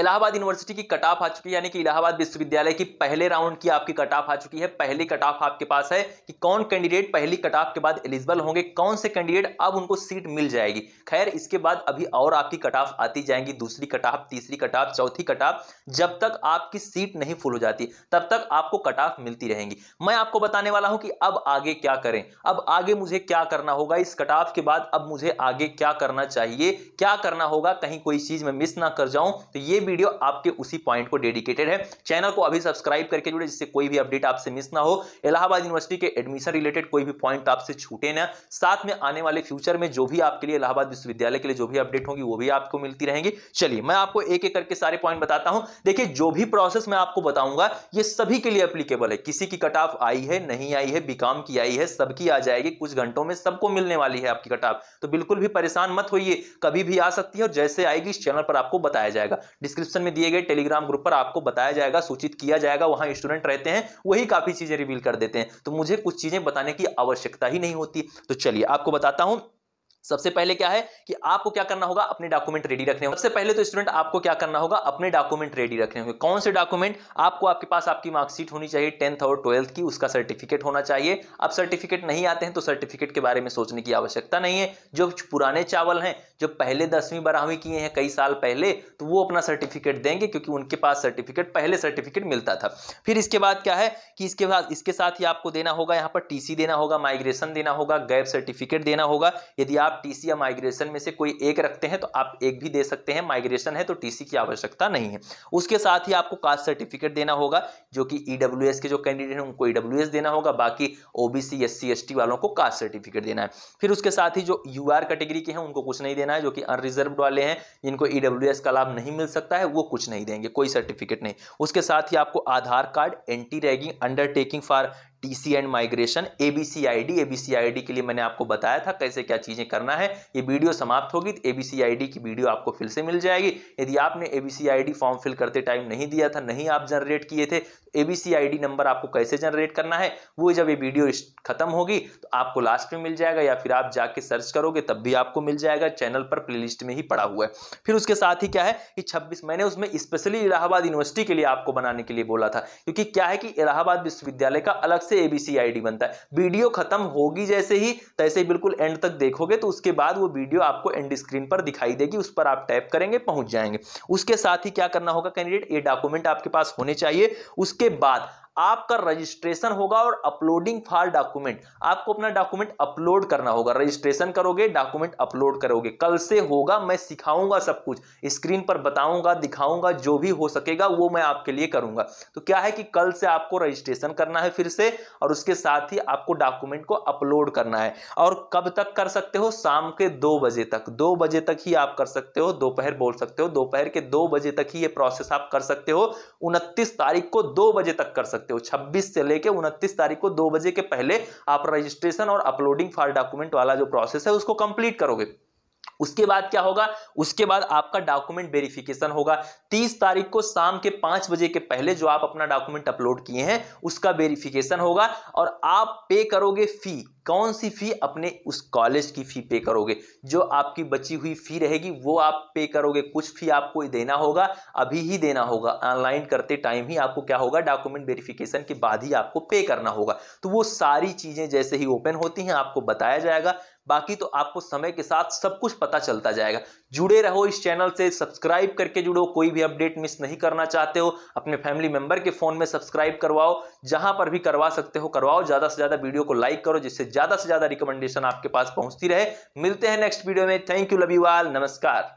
Allahabad university की cut off आ चुकी है यानी कि इलाहाबाद विश्वविद्यालय की पहले राउंड की आपकी कट ऑफ आ चुकी है पहली कट ऑफ आपके पास है कि कौन कैंडिडेट पहली कट ऑफ के बाद एलिजिबल होंगे कौन से कैंडिडेट अब उनको सीट मिल जाएगी खैर इसके बाद अभी और आपकी कट ऑफ आती जाएंगी दूसरी कट ऑफ तीसरी कट ऑफ चौथी कट ऑफ जब तक आपकी सीट नहीं फुल हो जाती तब तक आपको कट ऑफ मिलती रहेंगी मैं आपको बताने वाला हूं कि अब आगे क्या करें अब आगे मुझे क्या करना होगा इस कट ऑफ के बाद अब मुझे आगे क्या करना चाहिए क्या करना होगा कहीं कोई चीज में मिस ना कर जाऊं तो ये वीडियो आपके उसी पॉइंट को डेडिकेटेड है चैनल को अभी सब्सक्राइब करके जुड़े जिससे कोई भी अपडेट आपसे मिस ना हो इलाहाबाद यूनिवर्सिटी के एडमिशन रिलेटेड कोई भी पॉइंट आपसे छूटे ना साथ में आने वाले फ्यूचर में जो भी आपके लिए इलाहाबाद विश्वविद्यालय के लिए जो भी अपडेट होगी वो भी आपको मिलती रहेंगी चलिए मैं आपको एक एक करके सारे पॉइंट बताता हूं देखिए जो भी प्रोसेस मैं आपको बताऊंगा ये सभी के लिए अप्लीकेबल है किसी की कट ऑफ आई है नहीं आई है बीकॉम की आई है सबकी आ जाएगी कुछ घंटों में सबको मिलने वाली है आपकी कट ऑफ तो बिल्कुल भी परेशान मत होइए कभी भी आ सकती है और जैसे आएगी इस चैनल पर आपको बताया जाएगा डिस्क्रिप्शन डिस्क्रिप्शन में दिए गए टेलीग्राम ग्रुप पर आपको बताया जाएगा सूचित किया जाएगा वहां स्टूडेंट रहते हैं वही काफी चीजें रिवील कर देते हैं तो मुझे कुछ चीजें बताने की आवश्यकता ही नहीं होती तो चलिए आपको बताता हूं सबसे पहले क्या है कि आपको क्या करना होगा अपने डॉक्यूमेंट रेडी रखने होंगे सबसे पहले तो स्टूडेंट आपको क्या करना होगा अपने डॉक्यूमेंट रेडी रखने होंगे कौन से डॉक्यूमेंट आपको आपके पास आपकी मार्कशीट होनी चाहिए टेंथ और ट्वेल्थ की उसका सर्टिफिकेट होना चाहिए अब सर्टिफिकेट नहीं आते हैं तो सर्टिफिकेट के बारे में सोचने की आवश्यकता नहीं है जो पुराने चावल हैं जो पहले दसवीं बारहवीं किए हैं कई साल पहले तो वो अपना सर्टिफिकेट देंगे क्योंकि उनके पास सर्टिफिकेट पहले सर्टिफिकेट मिलता था फिर इसके बाद क्या है कि इसके बाद इसके साथ ही आपको देना होगा यहाँ पर टीसी देना होगा माइग्रेशन देना होगा गैप सर्टिफिकेट देना होगा यदि आप आप टीसी या माइग्रेशन में से कोई एक रखते हैं तो आप एक भी दे सकते हैं माइग्रेशन है तो टीसी की आवश्यकता नहीं है उसके साथ ही आपको कास्ट सर्टिफिकेट देना होगा जो कि ईडब्ल्यूएस e के जो कैंडिडेट हैं उनको ईडब्ल्यूएस e देना होगा बाकी ओबीसी एससी एसटी वालों को कास्ट सर्टिफिकेट देना है फिर उसके साथ ही जो यू कैटेगरी के हैं उनको कुछ नहीं देना है जो कि अनरिजर्व वाले हैं जिनको ईडब्ल्यूएस e का लाभ नहीं मिल सकता है वो कुछ नहीं देंगे कोई सर्टिफिकेट नहीं उसके साथ ही आपको Aadhaar card anti ragging undertaking for T C and migration A B C I D A B C I D के लिए मैंने आपको बताया था कैसे क्या चीज़ें करना है ये वीडियो समाप्त होगी तो A B C I D की वीडियो आपको फिर से मिल जाएगी यदि आपने A B C I D form fill करते टाइम नहीं दिया था नहीं आप जनरेट किए थे तो A B C I D number आपको कैसे जनरेट करना है वो जब ये वीडियो खत्म होगी तो आपको लास्ट में मिल जाएगा या फिर आप जाके सर्च करोगे तब भी आपको मिल जाएगा चैनल पर लिस्ट में ही पड़ा हुआ है फिर उसके साथ ही क्या है कि छब्बीस मैंने उसमें स्पेशली इलाहाबाद यूनिवर्सिटी के लिए आपको बनाने के लिए बोला था क्योंकि क्या है कि इलाहाबाद विश्वविद्यालय का अलग से एबीसीआईडी बनता है वीडियो खत्म होगी जैसे ही तैसे तो बिल्कुल एंड तक देखोगे तो उसके बाद वो वीडियो आपको एंड स्क्रीन पर दिखाई देगी उस पर आप टैप करेंगे पहुंच जाएंगे उसके साथ ही क्या करना होगा कैंडिडेट ये डॉक्यूमेंट आपके पास होने चाहिए उसके बाद आपका रजिस्ट्रेशन होगा और अपलोडिंग फॉर डॉक्यूमेंट आपको अपना डॉक्यूमेंट अपलोड करना होगा रजिस्ट्रेशन करोगे डॉक्यूमेंट अपलोड करोगे कल से होगा मैं सिखाऊंगा सब कुछ स्क्रीन पर बताऊंगा दिखाऊंगा जो भी हो सकेगा वो मैं आपके लिए करूंगा तो क्या है कि कल से आपको रजिस्ट्रेशन करना है फिर से और उसके साथ ही आपको डॉक्यूमेंट को अपलोड करना है और कब तक कर सकते हो शाम के दो बजे तक दो बजे तक ही आप कर सकते हो दोपहर बोल सकते हो दोपहर के दो बजे तक ही ये प्रोसेस आप कर सकते हो उनतीस तारीख को दो बजे तक कर सकते सकते हो 26 से लेकर उनतीस तारीख को दो बजे के पहले आप रजिस्ट्रेशन और अपलोडिंग फॉर डॉक्यूमेंट वाला जो प्रोसेस है उसको कंप्लीट करोगे उसके बाद क्या होगा उसके बाद आपका डॉक्यूमेंट वेरिफिकेशन होगा तीस तारीख को शाम के पांच बजे के पहले जो आप अपना डॉक्यूमेंट अपलोड किए हैं उसका वेरिफिकेशन होगा और आप पे करोगे फी कौन सी फी अपने उस कॉलेज की फी पे करोगे जो आपकी बची हुई फी रहेगी वो आप पे करोगे कुछ फी आपको देना होगा अभी ही देना होगा ऑनलाइन करते टाइम ही आपको क्या होगा डॉक्यूमेंट वेरिफिकेशन के बाद ही आपको पे करना होगा तो वो सारी चीज़ें जैसे ही ओपन होती हैं आपको बताया जाएगा बाकी तो आपको समय के साथ सब कुछ पता चलता जाएगा जुड़े रहो इस चैनल से सब्सक्राइब करके जुड़ो कोई भी अपडेट मिस नहीं करना चाहते हो अपने फैमिली मेंबर के फ़ोन में सब्सक्राइब करवाओ जहां पर भी करवा सकते हो करवाओ ज़्यादा से ज़्यादा वीडियो को लाइक करो जिससे ज़्यादा से ज़्यादा रिकमेंडेशन आपके पास पहुंचती रहे मिलते हैं नेक्स्ट वीडियो में थैंक यू लबीवाल नमस्कार